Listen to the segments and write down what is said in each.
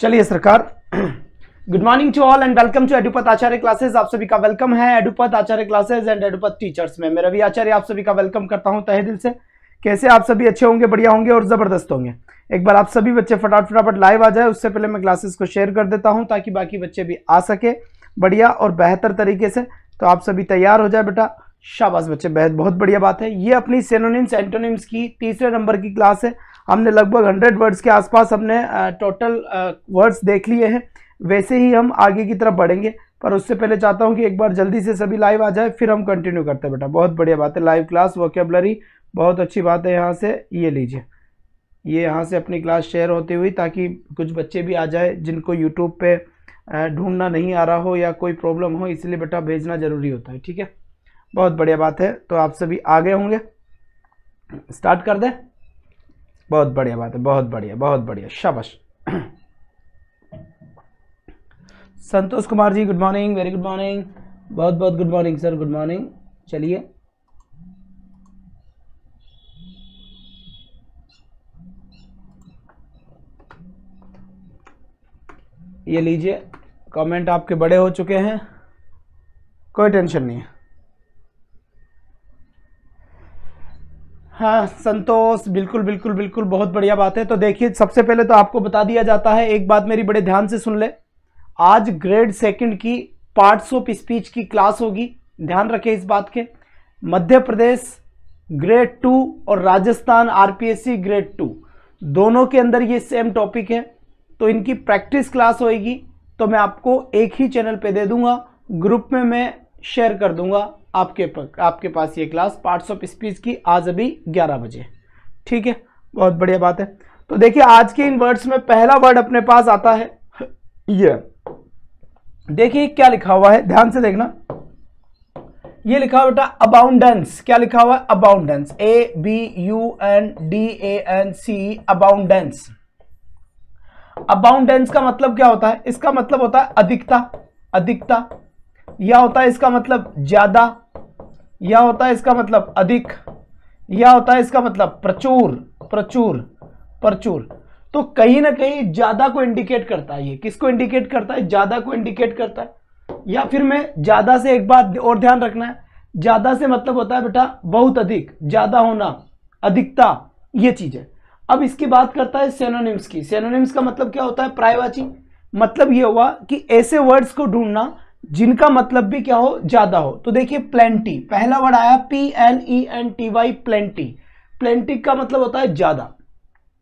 चलिए सरकार good morning to all and welcome to Edupath Acharya classes आप सभी का वेलकम है Edupath Acharya classes and Edupath teachers में मैं रवि आचार्य आप सभी का वेलकम करता हूं तहे दिल से कैसे आप सभी अच्छे होंगे बढ़िया होंगे और जबरदस्त होंगे एक बार आप सभी बच्चे फटाफट फटाफट लाइव आ जाए उससे पहले मैं क्लासेस को शेयर कर देता हूँ ताकि बाकी बच्चे भी आ सके बढ़िया और बेहतर तरीके से तो आप सभी तैयार हो जाए बेटा शाबाश बच्चे बेहद बहुत बढ़िया बात है ये अपनी सेनोनिम्स एंटोनिम्स की तीसरे नंबर की क्लास है हमने लगभग हंड्रेड वर्ड्स के आसपास हमने टोटल वर्ड्स देख लिए हैं वैसे ही हम आगे की तरफ बढ़ेंगे पर उससे पहले चाहता हूँ कि एक बार जल्दी से सभी लाइव आ जाए फिर हम कंटिन्यू करते हैं बेटा बहुत बढ़िया बात है लाइव क्लास वोकेबलरी बहुत अच्छी बात है यहाँ से ये लीजिए ये यहाँ से अपनी क्लास शेयर होती हुई ताकि कुछ बच्चे भी आ जाए जिनको यूट्यूब पे ढूंढना नहीं आ रहा हो या कोई प्रॉब्लम हो इसलिए बेटा भेजना ज़रूरी होता है ठीक है बहुत बढ़िया बात है तो आप सभी आगे होंगे स्टार्ट कर दें बहुत बढ़िया बात है बहुत बढ़िया बहुत बढ़िया शाबाश Santosh Kumar ji good morning very good morning बहुत बहुत good morning sir good morning चलिए ये लीजिए कमेंट आपके बड़े हो चुके हैं कोई टेंशन नहीं है हाँ संतोष बिल्कुल बिल्कुल बिल्कुल बहुत बढ़िया बात है तो देखिए सबसे पहले तो आपको बता दिया जाता है एक बात मेरी बड़े ध्यान से सुन ले आज ग्रेड सेकंड की पार्ट्स ऑफ स्पीच की क्लास होगी ध्यान रखें इस बात के मध्य प्रदेश ग्रेड टू और राजस्थान आरपीएससी ग्रेड टू दोनों के अंदर ये सेम टॉपिक है तो इनकी प्रैक्टिस क्लास होएगी तो मैं आपको एक ही चैनल पर दे दूंगा ग्रुप में मैं शेयर कर दूंगा आपके पास आपके पास ये क्लास पार्ट्स ऑफ स्पीच की आज अभी 11 बजे ठीक है बहुत बढ़िया बात है तो देखिए आज के इन वर्ड्स में पहला वर्ड अपने पास आता है ये देखिए क्या लिखा हुआ है ध्यान से देखना ये लिखा हुआ बेटा अबाउंडेंस क्या लिखा हुआ है abundance A B U N D A N C abundance abundance का मतलब क्या होता है इसका मतलब होता है अधिकता अधिकता या होता है इसका मतलब ज्यादा या होता है इसका मतलब अधिक या होता है इसका मतलब प्रचुर प्रचुर प्रचुर तो कहीं ना कहीं ज्यादा को इंडिकेट करता है ये किसको इंडिकेट करता है ज्यादा को इंडिकेट करता है या फिर मैं ज्यादा से एक बात और ध्यान रखना है ज्यादा से मतलब होता है बेटा बहुत अधिक ज्यादा होना अधिकता ये चीज है अब इसकी बात करता है सेनोनिम्स की सेनोनिम्स का मतलब क्या होता है प्रायवाची मतलब ये हुआ कि ऐसे वर्ड्स को ढूंढना जिनका मतलब भी क्या हो ज्यादा हो तो देखिए प्लेंटी पहला वर्ड आया P L E N T Y plenty plenty का मतलब होता है ज्यादा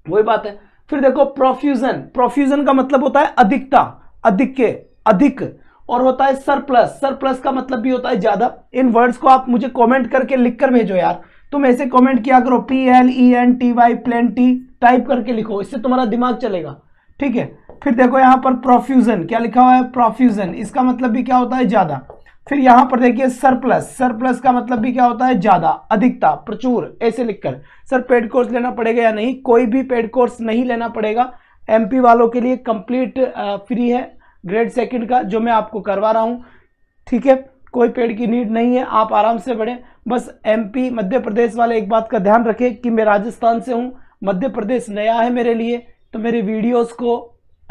वही बात है फिर देखो प्रोफ्यूजन प्रोफ्यूजन का मतलब होता है अधिकता अधिक के अधिक और होता है सरप्लस सरप्लस का मतलब भी होता है ज्यादा इन वर्ड्स को आप मुझे कमेंट करके लिख कर भेजो यार तुम ऐसे कमेंट किया करो P L E N T Y plenty type करके लिखो इससे तुम्हारा दिमाग चलेगा ठीक है फिर देखो यहाँ पर प्रोफ्यूजन क्या लिखा हुआ है प्रोफ्यूजन इसका मतलब भी क्या होता है ज़्यादा फिर यहाँ पर देखिए सरप्लस सरप्लस का मतलब भी क्या होता है ज़्यादा अधिकता प्रचुर ऐसे लिखकर सर पेड कोर्स लेना पड़ेगा या नहीं कोई भी पेड कोर्स नहीं लेना पड़ेगा एमपी वालों के लिए कंप्लीट फ्री है ग्रेड सेकंड का जो मैं आपको करवा रहा हूँ ठीक है कोई पेड की नीड नहीं है आप आराम से बढ़े बस एम मध्य प्रदेश वाले एक बात का ध्यान रखें कि मैं राजस्थान से हूँ मध्य प्रदेश नया है मेरे लिए तो मेरे वीडियोज़ को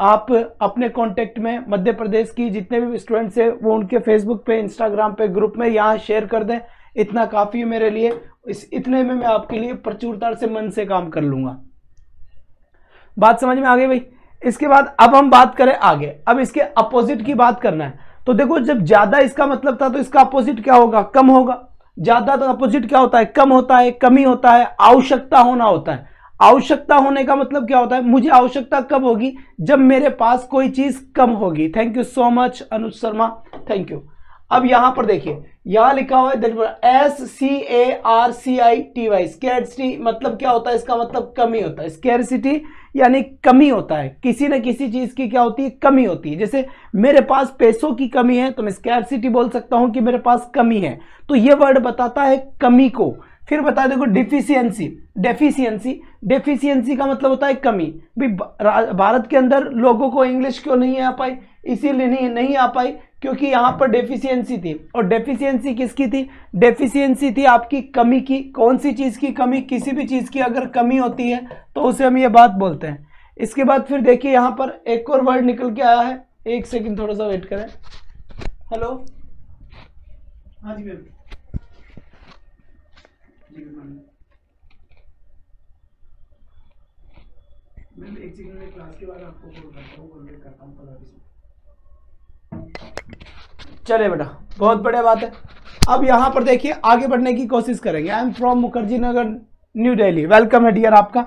आप अपने कॉन्टेक्ट में मध्य प्रदेश की जितने भी स्टूडेंट्स हैं वो उनके फेसबुक पे इंस्टाग्राम पे ग्रुप में यहाँ शेयर कर दें इतना काफ़ी है मेरे लिए इस इतने में मैं आपके लिए प्रचुरता से मन से काम कर लूँगा बात समझ में आ गई भाई इसके बाद अब हम बात करें आगे अब इसके अपोजिट की बात करना है तो देखो जब ज़्यादा इसका मतलब था तो इसका अपोजिट क्या होगा कम होगा ज़्यादा तो अपोजिट क्या होता है कम होता है कमी होता है आवश्यकता होना होता है आवश्यकता होने का मतलब क्या होता है मुझे आवश्यकता कब होगी जब मेरे पास कोई चीज कम होगी thank you so much Anuj Sharma thank you अब यहां पर देखिए यहां लिखा हुआ है S C A R C I T Y scarcity मतलब क्या होता है इसका मतलब कमी होता है स्केरसिटी यानी कमी होता है किसी न किसी चीज की क्या होती है कमी होती है जैसे मेरे पास पैसों की कमी है तो मैं स्केरसिटी बोल सकता हूं कि मेरे पास कमी है तो ये वर्ड बताता है कमी को फिर बता देखो डिफिशियंसी डेफिशियंसी डेफिशियंसी का मतलब होता है कमी भी भारत के अंदर लोगों को इंग्लिश क्यों नहीं आ पाई इसीलिए नहीं नहीं आ पाई क्योंकि यहाँ पर डेफिशियंसी थी और डेफिशियंसी किसकी थी डेफिशियंसी थी आपकी कमी की कौन सी चीज़ की कमी किसी भी चीज़ की अगर कमी होती है तो उसे हम ये बात बोलते हैं इसके बाद फिर देखिए यहाँ पर एक और वर्ड निकल के आया है एक सेकेंड थोड़ा सा वेट करें हेलो हाँ जी मैम एक सेकंड में क्लास के बाद आपको कॉल करता हूँ चले बेटा बहुत बढ़िया बात है अब यहां पर देखिए आगे बढ़ने की कोशिश करेंगे I am from Mukherjee Nagar new Delhi welcome है डियर आपका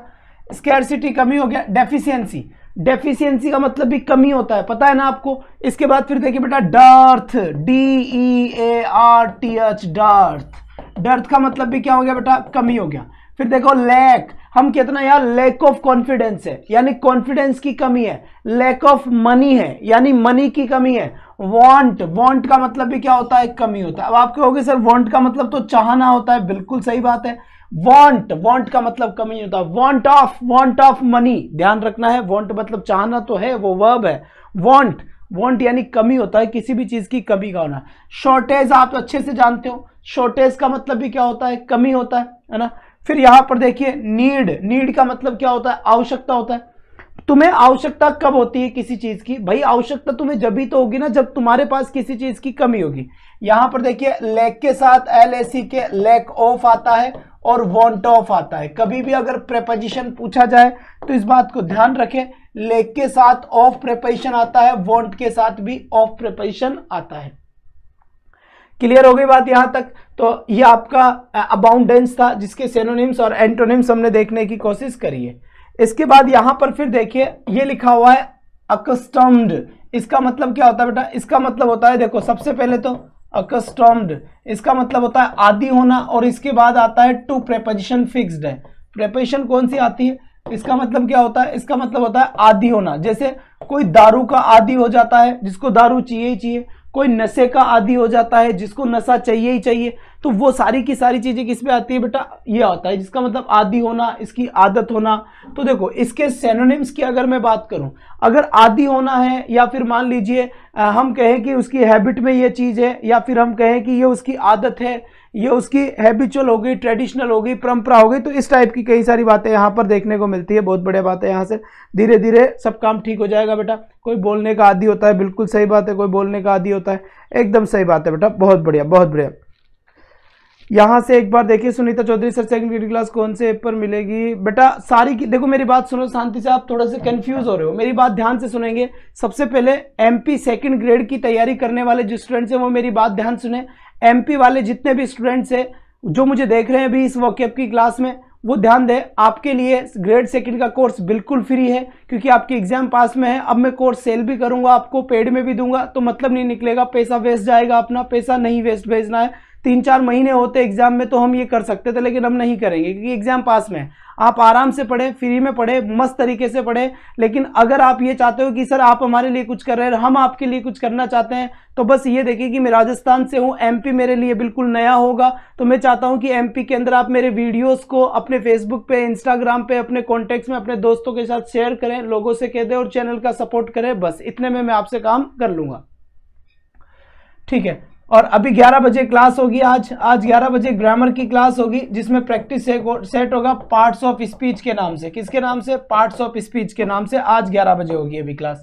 स्केरसिटी कमी हो गया डेफिशिएंसी डेफिशिएंसी का मतलब भी कमी होता है पता है ना आपको इसके बाद फिर देखिए बेटा dearth D E A R T H dearth dearth का मतलब भी क्या हो गया बेटा कमी हो गया फिर देखो लैक हम कितना यार लैक ऑफ कॉन्फिडेंस है यानी कॉन्फिडेंस की कमी है लैक ऑफ मनी है यानी मनी की कमी है वांट वांट का मतलब भी क्या होता है कमी होता है अब आप कहोगे सर वांट का मतलब तो चाहना होता है बिल्कुल सही बात है वांट वांट का मतलब कमी होता है want of want of money ध्यान रखना है वांट मतलब चाहना तो है वो वर्ब है वांट वॉन्ट यानी कमी होता है किसी भी चीज़ की कमी का होना शॉर्टेज आप अच्छे से जानते हो शॉर्टेज का मतलब भी क्या होता है कमी होता है है ना फिर यहां पर देखिए नीड नीड का मतलब क्या होता है आवश्यकता होता है तुम्हें आवश्यकता कब होती है किसी चीज की भाई आवश्यकता तुम्हें जब भी तो होगी ना जब तुम्हारे पास किसी चीज की कमी होगी यहां पर देखिए लैक के साथ एल ए सी के लैक ऑफ आता है और वॉन्ट ऑफ आता है कभी भी अगर प्रेपोजिशन पूछा जाए तो इस बात को ध्यान रखें लेक के साथ ऑफ प्रेपरेशन आता है वॉन्ट के साथ भी ऑफ प्रेपरेशन आता है क्लियर हो गई बात यहां तक तो ये आपका अबाउंडेंस था जिसके सेनोनिम्स और एंटोनिम्स हमने देखने की कोशिश करी है इसके बाद यहां पर फिर देखिए ये लिखा हुआ है अकस्टम्ड इसका मतलब क्या होता है बेटा इसका मतलब होता है देखो सबसे पहले तो अकस्टम्ड इसका मतलब होता है आदि होना और इसके बाद आता है टू प्रेपोजिशन फिक्स्ड है प्रेपोजिशन कौन सी आती है इसका मतलब क्या होता है इसका मतलब होता है आदि होना जैसे कोई दारू का आदि हो जाता है जिसको दारू चाहिए ही चाहिए कोई नशे का आदि हो जाता है जिसको नशा चाहिए ही चाहिए तो वो सारी की सारी चीज़ें किस पे आती है बेटा ये आता है जिसका मतलब आदि होना इसकी आदत होना तो देखो इसके सेनोनिम्स की अगर मैं बात करूं अगर आदि होना है या फिर मान लीजिए हम कहें कि उसकी हैबिट में ये चीज़ है या फिर हम कहें कि ये उसकी आदत है ये उसकी हैबिचुअल हो गई ट्रेडिशनल हो गई परंपरा हो गई तो इस टाइप की कई सारी बातें यहाँ पर देखने को मिलती है बहुत बढ़िया बात है यहाँ से धीरे धीरे सब काम ठीक हो जाएगा बेटा कोई बोलने का आदि होता है बिल्कुल सही बात है कोई बोलने का आदि होता है एकदम सही बात है बेटा बहुत बढ़िया बहुत बढ़िया यहाँ से एक बार देखिए Sunita Chaudhary sir second class कौन से पेपर मिलेगी बेटा सारी की देखो मेरी बात सुनो शांति से आप थोड़ा से कंफ्यूज हो रहे हो मेरी बात ध्यान से सुनेंगे सबसे पहले एमपी सेकंड ग्रेड की तैयारी करने वाले जो स्टूडेंट्स हैं वो मेरी बात ध्यान सुने एमपी वाले जितने भी स्टूडेंट्स हैं जो मुझे देख रहे हैं अभी इस वॉकअप की क्लास में वो ध्यान दें आपके लिए ग्रेड सेकंड का कोर्स बिल्कुल फ्री है क्योंकि आपकी एग्जाम पास में है अब मैं कोर्स सेल भी करूंगा आपको पेड में भी दूंगा तो मतलब नहीं निकलेगा पैसा वेस्ट जाएगा अपना पैसा नहीं वेस्ट भेजना है तीन चार महीने होते एग्जाम में तो हम ये कर सकते थे लेकिन हम नहीं करेंगे क्योंकि एग्जाम पास में आप आराम से पढ़े फ्री में पढ़े मस्त तरीके से पढ़े लेकिन अगर आप ये चाहते हो कि सर आप हमारे लिए कुछ कर रहे हैं हम आपके लिए कुछ करना चाहते हैं तो बस ये देखिए कि मैं राजस्थान से हूँ एमपी मेरे लिए बिल्कुल नया होगा तो मैं चाहता हूँ कि एमपी के अंदर आप मेरे वीडियोस को अपने फेसबुक पे इंस्टाग्राम पे अपने कॉन्टैक्ट्स में अपने दोस्तों के साथ शेयर करें लोगों से कह दें और चैनल का सपोर्ट करें बस इतने में मैं आपसे काम कर लूँगा ठीक है और अभी 11 बजे क्लास होगी आज आज 11 बजे ग्रामर की क्लास होगी जिसमें प्रैक्टिस सेट होगा पार्ट्स ऑफ स्पीच के नाम से किसके नाम से पार्ट्स ऑफ स्पीच के नाम से आज 11 बजे होगी अभी क्लास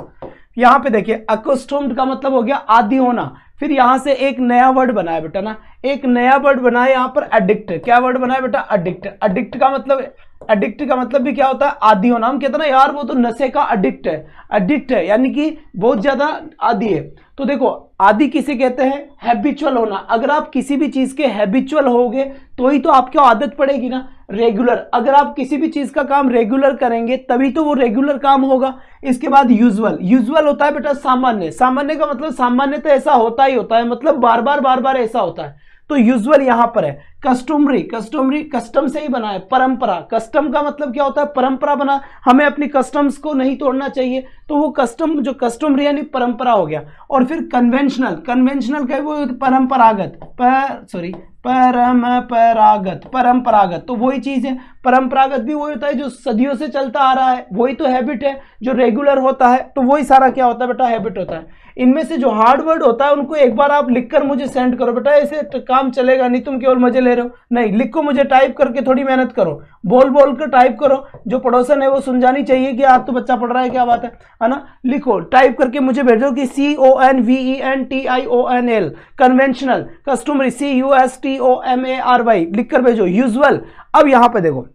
यहाँ पे देखिए अकोस्टोम का मतलब हो गया आदि होना फिर यहाँ से एक नया वर्ड बनाया बेटा ना एक नया वर्ड बनाया यहाँ पर अडिक्ट क्या वर्ड बनाया बेटा अडिक्ट अडिक्ट का मतलब अडिक्ट का मतलब भी क्या होता है आदि होना हम कहते हैं ना यार वो तो नशे का अडिक्ट है अडिक्ट है यानी कि बहुत ज्यादा आदि है तो देखो आदि किसे कहते हैं हैबिचुअल होना अगर आप किसी भी चीज के हैबिचुअल होगे तो ही तो आपको आदत पड़ेगी ना रेगुलर अगर आप किसी भी चीज का काम रेगुलर करेंगे तभी तो वो रेगुलर काम होगा इसके बाद यूजुअल यूजुअल होता है बेटा सामान्य सामान्य का मतलब सामान्य तो ऐसा होता ही होता है मतलब बार बार बार बार ऐसा होता है तो यूजुअल यहां पर है कस्टमरी कस्टमरी कस्टम से ही बना है परंपरा कस्टम का मतलब क्या होता है परंपरा बना हमें अपनी कस्टम्स को नहीं तोड़ना चाहिए तो वो कस्टम जो कस्टमरी यानी परंपरा हो गया और फिर कन्वेंशनल कन्वेंशनल का वो परंपरागत पर सॉरी परंपरागत परंपरागत तो वही चीज़ है परंपरागत भी वही होता है जो सदियों से चलता आ रहा है वही तो हैबिट है जो रेगुलर होता है तो वही सारा क्या होता है बेटा हैबिट होता है इनमें से जो हार्ड वर्ड होता है उनको एक बार आप लिख कर मुझे सेंड करो बेटा ऐसे तो काम चलेगा नहीं तुम केवल मजे ले रहे हो नहीं लिखो मुझे टाइप करके थोड़ी मेहनत करो बोल बोल कर टाइप करो जो पड़ोसन है वो सुन जानी चाहिए कि आज तो बच्चा पढ़ रहा है क्या बात है है ना लिखो टाइप करके मुझे भेजो कि C O N V E N T I O N L conventional customary C U S T O M A R Y लिख कर भेजो यूजल अब यहाँ पे देखो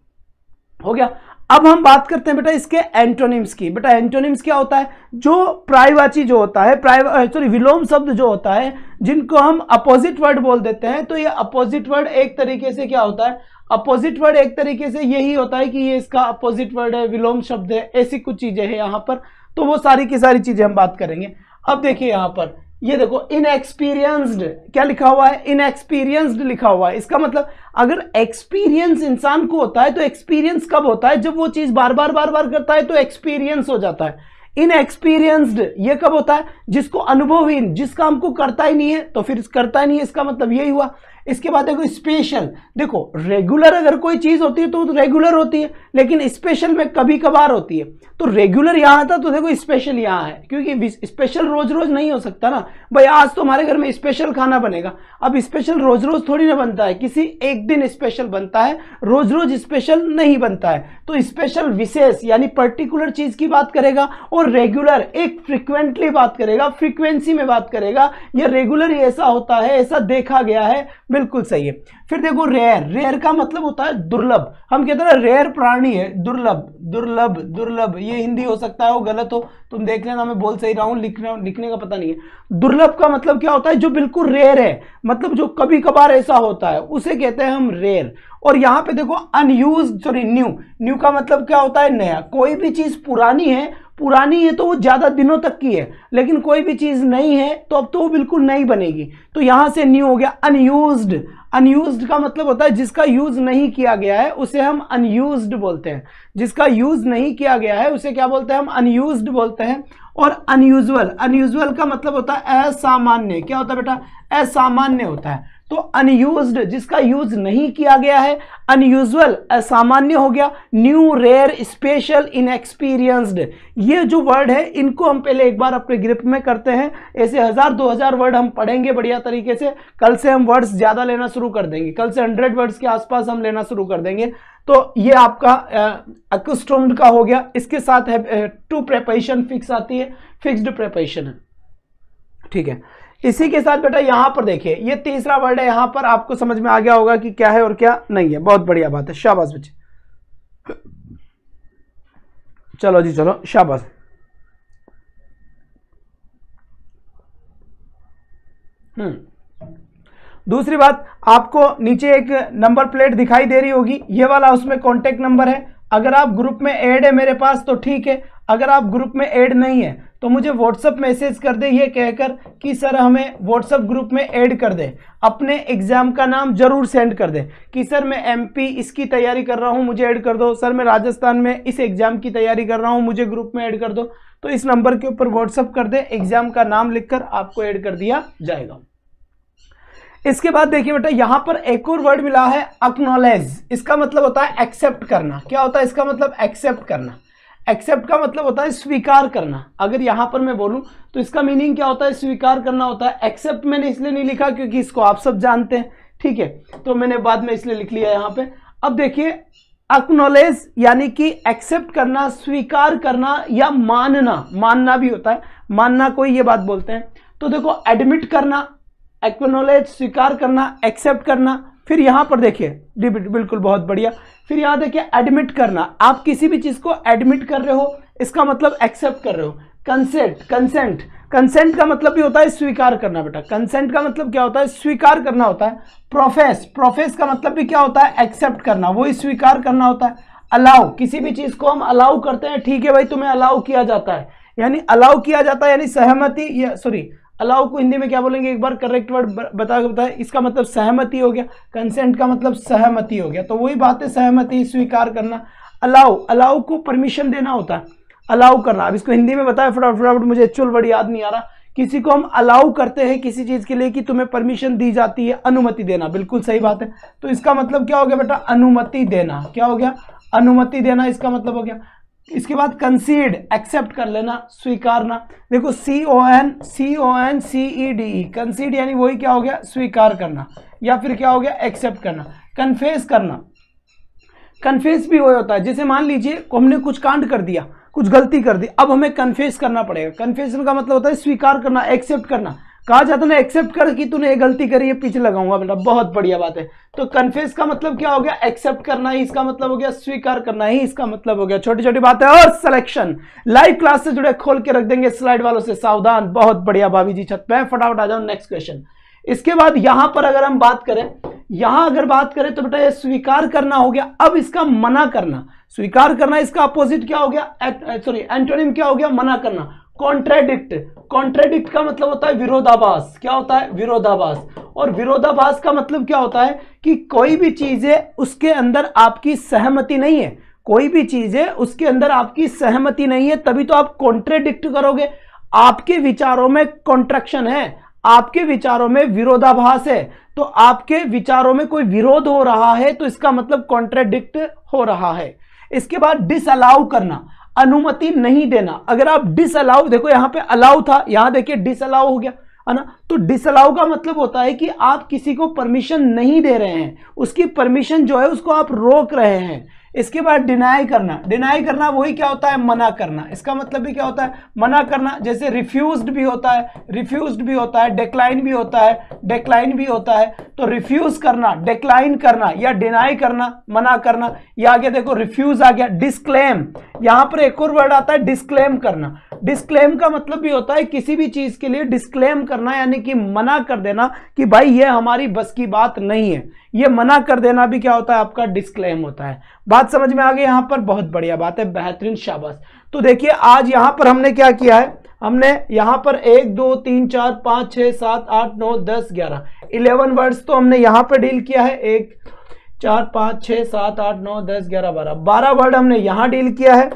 हो गया अब हम बात करते हैं बेटा इसके एंटोनिम्स की बेटा एंटोनिम्स क्या होता है जो प्रायवाची जो होता है प्राय सॉरी विलोम शब्द जो होता है जिनको हम अपोजिट वर्ड बोल देते हैं तो ये अपोजिट वर्ड एक तरीके से क्या होता है अपोजिट वर्ड एक तरीके से यही होता है कि ये इसका अपोजिट वर्ड है विलोम शब्द है ऐसी कुछ चीजें हैं यहाँ पर तो वो सारी की सारी चीजें हम बात करेंगे अब देखिए यहाँ पर ये देखो इनएक्सपीरियंस्ड क्या लिखा हुआ है इनएक्सपीरियंस्ड लिखा हुआ है इसका मतलब अगर एक्सपीरियंस इंसान को होता है तो एक्सपीरियंस कब होता है जब वो चीज बार बार बार बार करता है तो एक्सपीरियंस हो जाता है इनएक्सपीरियंस्ड ये कब होता है जिसको अनुभवहीन जिसका हमको करता ही नहीं है तो फिर करता ही नहीं है इसका मतलब यही हुआ इसके बाद देखो स्पेशल देखो रेगुलर अगर कोई चीज़ होती है तो रेगुलर होती है लेकिन स्पेशल में कभी कभार होती है तो रेगुलर यहाँ था तो देखो स्पेशल यहाँ है क्योंकि स्पेशल रोज रोज नहीं हो सकता ना भाई आज तो हमारे घर में स्पेशल खाना बनेगा अब स्पेशल रोज रोज थोड़ी ना बनता है किसी एक दिन स्पेशल बनता है रोज रोज स्पेशल नहीं बनता है तो स्पेशल विशेष यानी पर्टिकुलर चीज़ की बात करेगा और रेगुलर एक फ्रिक्वेंटली बात करेगा फ्रिक्वेंसी में बात करेगा या रेगुलर ऐसा होता है ऐसा देखा गया है बिल्कुल सही है फिर देखो रेयर रेयर का मतलब होता है दुर्लभ हम कहते हैं ना रेयर प्राणी है दुर्लभ दुर्लभ दुर्लभ ये हिंदी हो सकता है वो गलत हो तुम देख लेना मैं बोल सही रहा हूँ लिख रहा हूँ लिखने का पता नहीं है दुर्लभ का मतलब क्या होता है जो बिल्कुल रेयर है मतलब जो कभी कभार ऐसा होता है उसे कहते हैं हम रेयर और यहाँ पे देखो अनयूज सॉरी न्यू न्यू का मतलब क्या होता है नया कोई भी चीज पुरानी है पुरानी है तो वो ज़्यादा दिनों तक की है लेकिन कोई भी चीज़ नई है तो अब तो वो बिल्कुल नई बनेगी तो यहाँ से न्यू हो गया अनयूज अनयूज का मतलब होता है जिसका यूज़ नहीं किया गया है उसे हम अनयूज बोलते हैं जिसका यूज़ नहीं किया गया है उसे क्या बोलते हैं हम अनयूज बोलते हैं और अनयूजल अनयूजल का मतलब होता है असामान्य क्या होता है बेटा असामान्य होता है तो अनयूज्ड जिसका यूज नहीं किया गया है अनयूजल असामान्य हो गया न्यू रेयर स्पेशल इनएक्सपीरियंस्ड ये जो वर्ड है इनको हम पहले एक बार अपने ग्रिप में करते हैं ऐसे हज़ार दो हज़ार वर्ड हम पढ़ेंगे बढ़िया तरीके से कल से हम वर्ड्स ज़्यादा लेना शुरू कर देंगे कल से हंड्रेड वर्ड्स के आसपास हम लेना शुरू कर देंगे तो ये आपका अकुस्टोम्ड का हो गया इसके साथ है टू प्रेपरेशन फिक्स आती है फिक्सड प्रेपरेशन ठीक है इसी के साथ बेटा यहां पर देखिए ये तीसरा वर्ड है यहां पर आपको समझ में आ गया होगा कि क्या है और क्या नहीं है बहुत बढ़िया बात है शाबाश बच्चे चलो जी चलो शाबाश हम्म दूसरी बात आपको नीचे एक नंबर प्लेट दिखाई दे रही होगी ये वाला उसमें कॉन्टेक्ट नंबर है अगर आप ग्रुप में ऐड है मेरे पास तो ठीक है अगर आप ग्रुप में ऐड नहीं है तो मुझे व्हाट्सअप मैसेज कर दे ये कहकर कि सर हमें व्हाट्सअप ग्रुप में ऐड कर दे अपने एग्ज़ाम का नाम ज़रूर सेंड कर दे कि सर मैं एमपी इसकी तैयारी कर रहा हूँ मुझे ऐड कर दो सर मैं राजस्थान में इस एग्ज़ाम की तैयारी कर रहा हूँ मुझे ग्रुप में ऐड कर दो तो इस नंबर के ऊपर व्हाट्सअप कर दे एग्ज़ाम का नाम लिखकर आपको ऐड कर दिया जाएगा इसके बाद देखिए बेटा यहाँ पर एक और वर्ड मिला है अक्नोलेज इसका मतलब होता है एक्सेप्ट करना क्या होता है इसका मतलब एक्सेप्ट करना एक्सेप्ट का मतलब होता है स्वीकार करना अगर यहां पर मैं बोलूं तो इसका मीनिंग क्या होता है स्वीकार करना होता है एक्सेप्ट मैंने इसलिए नहीं लिखा क्योंकि इसको आप सब जानते हैं ठीक है तो मैंने बाद में इसलिए लिख लिया यहां पे अब देखिए अक्नोलेज यानी कि एक्सेप्ट करना स्वीकार करना या मानना मानना भी होता है मानना कोई ये बात बोलते हैं तो देखो एडमिट करना एक्नोलेज स्वीकार करना एक्सेप्ट करना फिर यहां पर देखिए बिल्कुल बहुत बढ़िया फिर यहाँ देखिए एडमिट करना आप किसी भी चीज़ को एडमिट कर रहे हो इसका मतलब एक्सेप्ट कर रहे हो कंसेंट कंसेंट कंसेंट का मतलब भी होता है स्वीकार करना बेटा कंसेंट का मतलब क्या होता है स्वीकार करना होता है प्रोफेस प्रोफेस का मतलब भी क्या होता है एक्सेप्ट करना वही स्वीकार करना होता है अलाउ किसी भी चीज़ को हम अलाउ करते हैं ठीक है भाई तुम्हें अलाउ किया जाता है यानी अलाउ किया जाता है यानी सहमति या सॉरी अलाउ को हिंदी में क्या बोलेंगे एक बार करेक्ट वर्ड बता बताया इसका मतलब सहमति हो गया कंसेंट का मतलब सहमति हो गया तो वही बात है सहमति स्वीकार करना अलाउ अलाउ को परमिशन देना होता है अलाउ करना अब इसको हिंदी में बताया फटाफट फटाफट मुझे एक्चुअल वर्ड याद नहीं आ रहा किसी को हम अलाउ करते हैं किसी चीज़ के लिए कि तुम्हें परमिशन दी जाती है अनुमति देना बिल्कुल सही बात है तो इसका मतलब क्या हो गया बेटा अनुमति देना क्या हो गया अनुमति देना इसका मतलब हो गया इसके बाद कंसीड एक्सेप्ट कर लेना स्वीकारना देखो C O N C O N C E D E concede यानी वही क्या हो गया स्वीकार करना या फिर क्या हो गया एक्सेप्ट करना कन्फेस करना कन्फेस भी वही होता है जैसे मान लीजिए हमने कुछ कांड कर दिया कुछ गलती कर दी अब हमें कन्फेस करना पड़ेगा कन्फेशन का मतलब होता है स्वीकार करना एक्सेप्ट करना कहा जाता है ना एक्सेप्ट कर कि तूने ये गलती करी है पीछे लगाऊंगा बेटा बहुत बढ़िया बात है तो कन्फेस का मतलब क्या हो गया एक्सेप्ट करना ही इसका मतलब हो गया स्वीकार करना ही इसका मतलब हो गया छोटी छोटी बात है और सिलेक्शन लाइव क्लास से जुड़े खोल के रख देंगे स्लाइड वालों से सावधान बहुत बढ़िया भाभी जी छत पे फटाफट आ जाओ नेक्स्ट क्वेश्चन इसके बाद यहां पर अगर हम बात करें यहां अगर बात करें तो बेटा ये स्वीकार करना हो गया अब इसका मना करना स्वीकार करना इसका अपोजिट क्या हो गया सॉरी एंटोनिम क्या हो गया मना करना कॉन्ट्रेडिक्ट कॉन्ट्रेडिक्ट का मतलब होता है विरोधाभास क्या होता है विरोधाभास और विरोधाभास का मतलब क्या होता है कि कोई भी चीज है उसके अंदर आपकी सहमति नहीं है कोई भी चीज है उसके अंदर आपकी सहमति नहीं है तभी तो आप कॉन्ट्रेडिक्ट करोगे आपके विचारों में कॉन्ट्रेक्शन है आपके विचारों में विरोधाभास है तो आपके विचारों में कोई विरोध हो रहा है तो इसका मतलब कॉन्ट्रेडिक्ट हो रहा है इसके बाद डिसअलाउ करना अनुमति नहीं देना अगर आप डिस अलाउ देखो यहां पे अलाउ था यहां देखिए डिस अलाउ हो गया है ना तो डिस अलाउ का मतलब होता है कि आप किसी को परमिशन नहीं दे रहे हैं उसकी परमिशन जो है उसको आप रोक रहे हैं इसके बाद डिनाई करना डिनाई करना वही क्या होता है मना करना इसका मतलब भी क्या होता है मना करना जैसे रिफ्यूज भी होता है रिफ्यूज भी होता है डेक्लाइन भी होता है डेक्लाइन भी होता है तो रिफ्यूज करना डेक्लाइन करना या डिनाई करना मना करना या आगे देखो रिफ्यूज आ गया डिस्क्लेम यहां पर एक और वर्ड आता है डिस्क्लेम करना डिस्क्लेम का मतलब भी होता है किसी भी चीज के लिए डिस्क्लेम करना यानी कि मना कर देना कि भाई ये हमारी बस की बात नहीं है ये मना कर देना भी क्या होता है आपका डिस्क्लेम होता है बात समझ में आ गई यहाँ पर बहुत बढ़िया बात है बेहतरीन शाबाश तो देखिए आज यहां पर हमने क्या किया है हमने यहाँ पर एक दो तीन चार पाँच छह सात आठ नौ दस ग्यारह इलेवन वर्ड्स तो हमने यहाँ पर डील किया है एक चार पाँच छः सात आठ नौ दस ग्यारह बारह बारह वर्ड हमने यहाँ डील किया है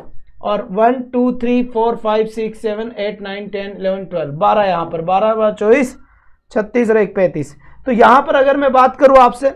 और one two three four five six seven eight nine ten eleven twelve बारह यहाँ पर बारह बारह चौबीस छत्तीस और एक पैंतीस तो यहाँ पर अगर मैं बात करूँ आपसे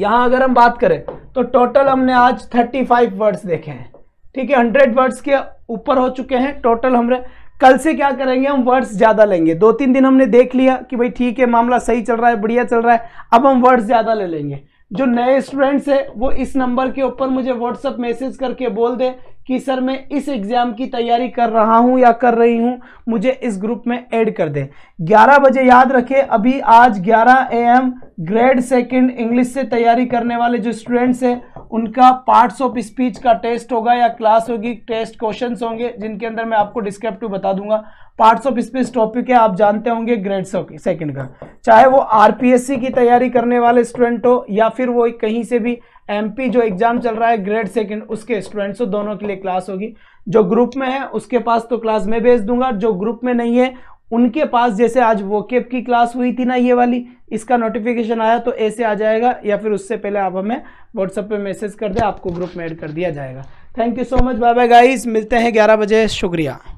यहाँ अगर हम बात करें तो टोटल हमने आज थर्टी फाइव वर्ड्स देखे हैं ठीक है हंड्रेड वर्ड्स के ऊपर हो चुके हैं टोटल हमने कल से क्या करेंगे हम वर्ड्स ज़्यादा लेंगे दो तीन दिन हमने देख लिया कि भाई ठीक है मामला सही चल रहा है बढ़िया चल रहा है अब हम वर्ड्स ज़्यादा ले लेंगे जो नए स्टूडेंट्स हैं वो इस नंबर के ऊपर मुझे व्हाट्सअप मैसेज करके बोल दें कि सर मैं इस एग्ज़ाम की तैयारी कर रहा हूं या कर रही हूं मुझे इस ग्रुप में ऐड कर दें 11 बजे याद रखें अभी आज 11 एम ग्रेड सेकंड इंग्लिश से तैयारी करने वाले जो स्टूडेंट्स हैं उनका पार्ट्स ऑफ स्पीच का टेस्ट होगा या क्लास होगी टेस्ट क्वेश्चंस होंगे जिनके अंदर मैं आपको डिस्क्रिप्टिव बता दूंगा पार्ट्स ऑफ स्पीच टॉपिक है आप जानते होंगे ग्रेड सेकंड का चाहे वो आर की तैयारी करने वाले स्टूडेंट हो या फिर वो कहीं से भी एम जो एग्जाम चल रहा है ग्रेड सेकेंड उसके स्टूडेंट्स हो दोनों के लिए क्लास होगी जो ग्रुप में है उसके पास तो क्लास में भेज दूंगा जो ग्रुप में नहीं है उनके पास जैसे आज वोकेब की क्लास हुई थी ना ये वाली इसका नोटिफिकेशन आया तो ऐसे आ जाएगा या फिर उससे पहले आप हमें व्हाट्सएप पे मैसेज कर दें आपको ग्रुप में ऐड कर दिया जाएगा thank you so much bye bye guys मिलते हैं ग्यारह बजे शुक्रिया